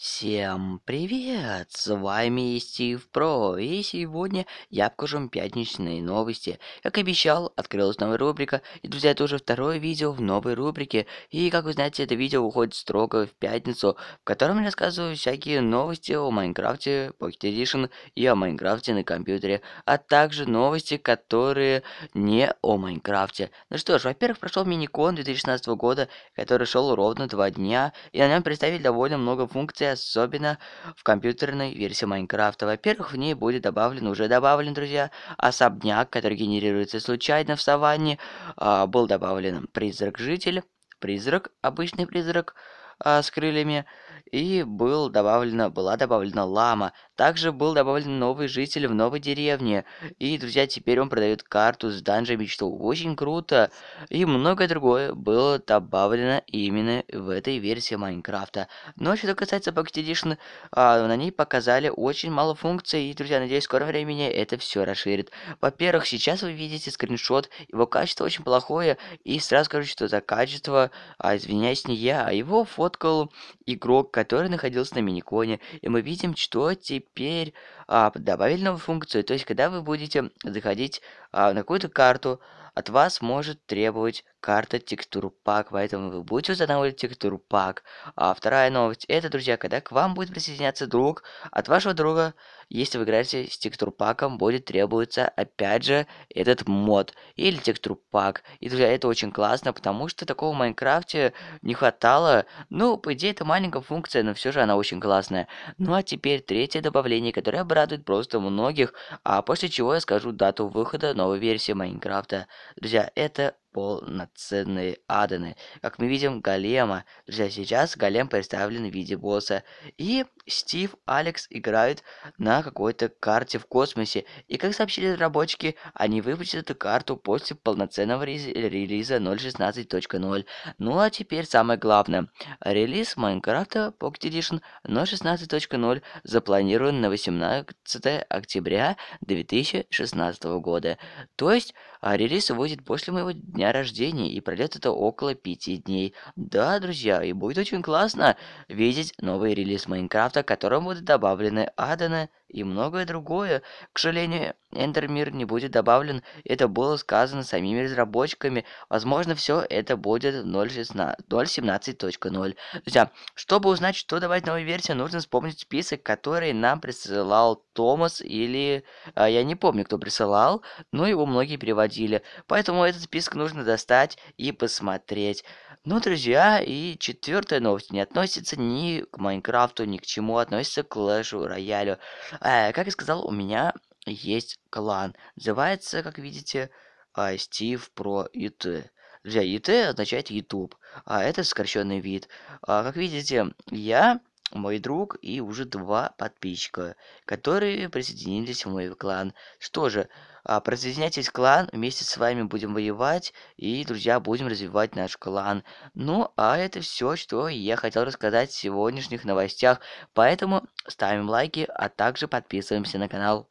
Всем привет! С вами Стив Про, и сегодня я покажу вам пятничные новости. Как обещал, открылась новая рубрика, и, друзья, это уже второе видео в новой рубрике. И, как вы знаете, это видео уходит строго в пятницу, в котором я рассказываю всякие новости о Майнкрафте, Pocket Edition и о Майнкрафте на компьютере, а также новости, которые не о Майнкрафте. Ну что ж, во-первых, прошел миникон 2016 года, который шел ровно два дня, и на нем представили довольно много функций, особенно в компьютерной версии Майнкрафта. Во-первых, в ней будет добавлен, уже добавлен, друзья, особняк, который генерируется случайно в саванне. Э, был добавлен призрак-житель, призрак, обычный призрак, а, с крыльями, и был добавлено была добавлена лама. Также был добавлен новый житель в новой деревне. И, друзья, теперь он продает карту с данжами, мечту очень круто. И многое другое было добавлено именно в этой версии Майнкрафта. Но что касается Pocket Edition, а, на ней показали очень мало функций. И, друзья, надеюсь, в скором времени это все расширит. Во-первых, сейчас вы видите скриншот. Его качество очень плохое. И сразу скажу, что за качество, а извиняюсь, не я, а его фото сфоткал игрок, который находился на миниконе. И мы видим, что теперь а, добавили новую функцию. То есть, когда вы будете заходить а, на какую-то карту, от вас может требовать карта текстур пак, поэтому вы будете устанавливать текстур пак. А вторая новость это, друзья, когда к вам будет присоединяться друг, от вашего друга, если вы играете с текстур паком, будет требоваться опять же этот мод или текстур пак. И, друзья, это очень классно, потому что такого в Майнкрафте не хватало. Ну, по идее, это маленькая функция, но все же она очень классная. Ну а теперь третье добавление, которое обрадует просто многих, а после чего я скажу дату выхода новой версии Майнкрафта. Друзья, это полноценные адены. Как мы видим, голема. Друзья, сейчас голем представлен в виде босса. И Стив, Алекс играют на какой-то карте в космосе. И как сообщили разработчики, они выпустят эту карту после полноценного релиза 0.16.0. Ну а теперь самое главное. Релиз Майнкрафта Pocket Edition 0.16.0 запланирован на 18 октября 2016 года. То есть а релиз выйдет после моего дня рождения, и пройдет это около пяти дней. Да, друзья, и будет очень классно видеть новый релиз Майнкрафта, к которому будут добавлены адены и многое другое. К сожалению, Эндермир не будет добавлен, это было сказано самими разработчиками. Возможно, все это будет 0.17.0. Друзья, чтобы узнать, что добавить в новой версии, нужно вспомнить список, который нам присылал Томас или... А, я не помню, кто присылал, но его многие переводили находили, поэтому этот список нужно достать и посмотреть. Ну, друзья, и четвертая новость не относится ни к Майнкрафту, ни к чему, относится к лэшу Роялю. Э, как я сказал, у меня есть клан. Называется, как видите, Стив Про и ты. Друзья, ИТ e означает YouTube, а это сокращенный вид. А, как видите, я мой друг и уже два подписчика, которые присоединились в мой клан. Что же, а, присоединяйтесь в клан, вместе с вами будем воевать и, друзья, будем развивать наш клан. Ну, а это все, что я хотел рассказать в сегодняшних новостях, поэтому ставим лайки, а также подписываемся на канал.